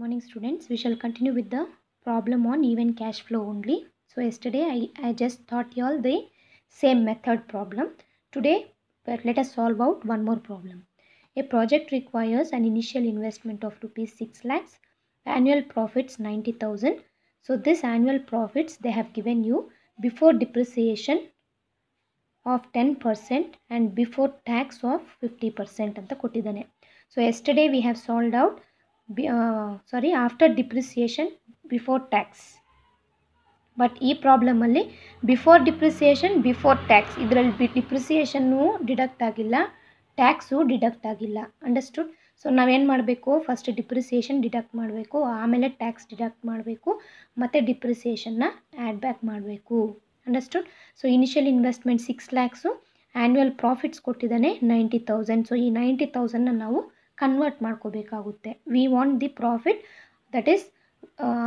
morning students we shall continue with the problem on even cash flow only so yesterday i, I just taught you all the same method problem today but let us solve out one more problem a project requires an initial investment of rupees 6 lakhs annual profits 90000 so this annual profits they have given you before depreciation of 10% and before tax of 50% the ಕೊಟ್ಟಿದ್ದಾನೆ so yesterday we have solved out sorry after depreciation before tax but ಈ ಪ್ರಾಬ್ಲಮಲ್ಲಿ before depreciation before tax ಇದರಲ್ಲಿ ಬಿ ಡಿಪ್ರಿಸಿಯೇಷನ್ನು deduct ಆಗಿಲ್ಲ tax deduct ಆಗಿಲ್ಲ understood so ನಾವೇನು ಮಾಡಬೇಕು ಫಸ್ಟ್ ಡಿಪ್ರಿಸಿಯೇಷನ್ ಡಿಡಕ್ಟ್ ಮಾಡಬೇಕು ಆಮೇಲೆ ಟ್ಯಾಕ್ಸ್ ಡಿಡಕ್ಟ್ ಮಾಡಬೇಕು ಮತ್ತು ಡಿಪ್ರಿಸಿಯೇಷನ್ನ ಆ್ಯಡ್ ಬ್ಯಾಕ್ ಮಾಡಬೇಕು understood so initial investment six lakhs annual profits ಕೊಟ್ಟಿದ್ದಾನೆ ನೈಂಟಿ ತೌಸಂಡ್ ಸೊ ಈ ನೈಂಟಿ ತೌಸಂಡನ್ನ ನಾವು ಕನ್ವರ್ಟ್ ಮಾಡ್ಕೋಬೇಕಾಗುತ್ತೆ we want the profit that is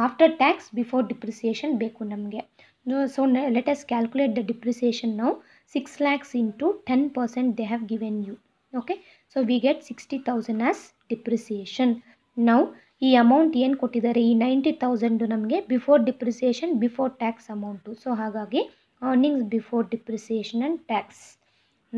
after tax before depreciation ಬೇಕು ನಮಗೆ so let us calculate the depreciation ನಾವು six lakhs into ten percent they have given you okay so we get sixty thousand as depreciation ನಾವು ಈ amount ಏನು ಕೊಟ್ಟಿದ್ದಾರೆ ಈ ninety thousand ನಮಗೆ before depreciation before tax amount so ಹಾಗಾಗಿ earnings before depreciation and tax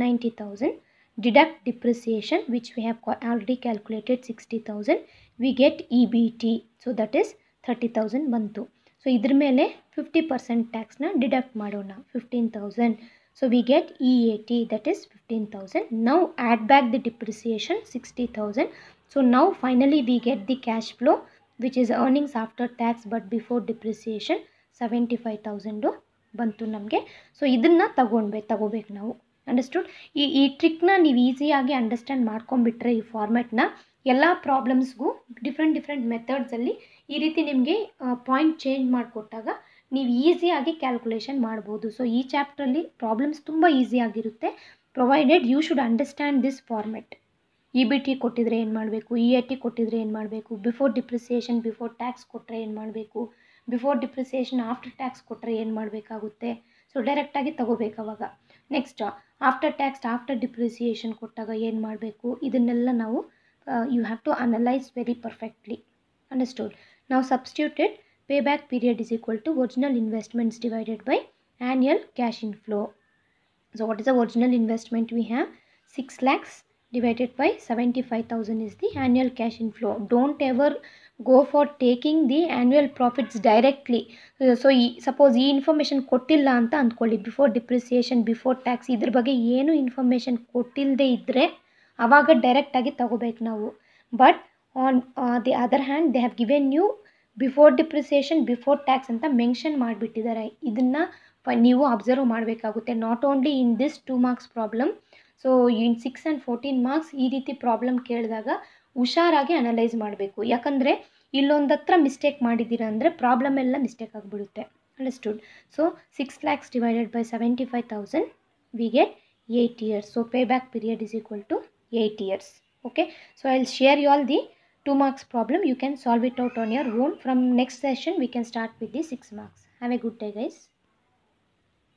ninety thousand deduct depreciation which we deduct already calculated sixty thousand we get E B T so that is thirty thousand ಬಂತು so ಇದ್ರ ಮೇಲೆ fifty percent ಟ್ಯಾಕ್ಸ್ನ deduct ಮಾಡೋಣ fifteen thousand so we get E A T that is fifteen thousand ನಾವು add back the depreciation sixty thousand so ನಾವು finally we get the cash flow which is earnings after tax but before depreciation seventy five thousand ಬಂತು ನಮಗೆ so ಇದನ್ನು ತಗೊಂಡ್ಬೇಕು ತಗೋಬೇಕು ನಾವು ಅಂಡರ್ಸ್ಟುಂಡ್ ಈ ಈ ಟ್ರಿಕ್ನ ನೀವು ಈಸಿಯಾಗಿ ಅಂಡರ್ಸ್ಟ್ಯಾಂಡ್ ಮಾಡ್ಕೊಂಡ್ಬಿಟ್ರೆ ಈ ಫಾರ್ಮ್ಯಾಟ್ನ ಎಲ್ಲ ಪ್ರಾಬ್ಲಮ್ಸ್ಗೂ ಡಿಫ್ರೆಂಟ್ ಡಿಫ್ರೆಂಟ್ ಮೆಥಡ್ಸಲ್ಲಿ ಈ ರೀತಿ ನಿಮಗೆ ಪಾಯಿಂಟ್ ಚೇಂಜ್ ಮಾಡಿಕೊಟ್ಟಾಗ ನೀವು ಈಸಿಯಾಗಿ ಕ್ಯಾಲ್ಕುಲೇಷನ್ ಮಾಡ್ಬೋದು ಸೊ ಈ ಚಾಪ್ಟ್ರಲ್ಲಿ ಪ್ರಾಬ್ಲಮ್ಸ್ ತುಂಬ ಈಸಿಯಾಗಿರುತ್ತೆ provided you should understand this format E B T ಕೊಟ್ಟಿದ್ರೆ ಏನು ಮಾಡಬೇಕು ಇ e ಐ ಟಿ ಕೊಟ್ಟಿದ್ರೆ ಏನು ಮಾಡಬೇಕು ಬಿಫೋರ್ ಡಿಪ್ರಿಸಿಯೇಷನ್ ಬಿಫೋರ್ ಟ್ಯಾಕ್ಸ್ ಕೊಟ್ಟರೆ ಏನು ಮಾಡಬೇಕು ಬಿಫೋರ್ ಡಿಪ್ರಿಸಿಯೇಷನ್ ಆಫ್ಟರ್ ಟ್ಯಾಕ್ಸ್ ಕೊಟ್ಟರೆ ಏನು ಮಾಡಬೇಕಾಗುತ್ತೆ ಸೊ ಡೈರೆಕ್ಟಾಗಿ ತಗೋಬೇಕು ಅವಾಗ next after tax after depreciation ಕೊಟ್ಟಾಗ ಏನು ಮಾಡಬೇಕು ಇದನ್ನೆಲ್ಲ ನಾವು you have to analyse very perfectly understood ನಾವು substituted pay back period is equal to original investments divided by annual cash inflow so what is the original investment we have six lakhs divided by 75,000 is the annual cash inflow. Don't ever go for taking the annual profits directly. So ಈ suppose ಈ information ಕೊಟ್ಟಿಲ್ಲ ಅಂತ ಅಂದ್ಕೊಳ್ಳಿ before depreciation before tax ಇದ್ರ ಬಗ್ಗೆ ಏನು information ಕೊಟ್ಟಿಲ್ಲದೆ ಇದ್ದರೆ ಆವಾಗ ಡೈರೆಕ್ಟಾಗಿ ತಗೋಬೇಕು ನಾವು but on the other hand they have given you before depreciation before tax ಅಂತ ಮೆನ್ಷನ್ ಮಾಡಿಬಿಟ್ಟಿದ್ದಾರೆ ಇದನ್ನು ನೀವು ಅಬ್ಸರ್ವ್ ಮಾಡಬೇಕಾಗುತ್ತೆ not only in this two marks problem so in six and fourteen marks ಈ ರೀತಿ ಪ್ರಾಬ್ಲಮ್ ಕೇಳಿದಾಗ ಹುಷಾರಾಗಿ ಅನಲೈಸ್ ಮಾಡಬೇಕು ಯಾಕಂದರೆ ಇಲ್ಲೊಂದತ್ರ ಮಿಸ್ಟೇಕ್ ಮಾಡಿದ್ದೀರಾ ಅಂದರೆ ಪ್ರಾಬ್ಲಮ್ ಎಲ್ಲ ಮಿಸ್ಟೇಕ್ ಆಗಿಬಿಡುತ್ತೆ understood so six lakhs divided by seventy five thousand we get eight years so pay back period is equal to eight years okay so I will share you all the two marks problem you can solve it out on your own from next session we can start with the six marks have a good day guys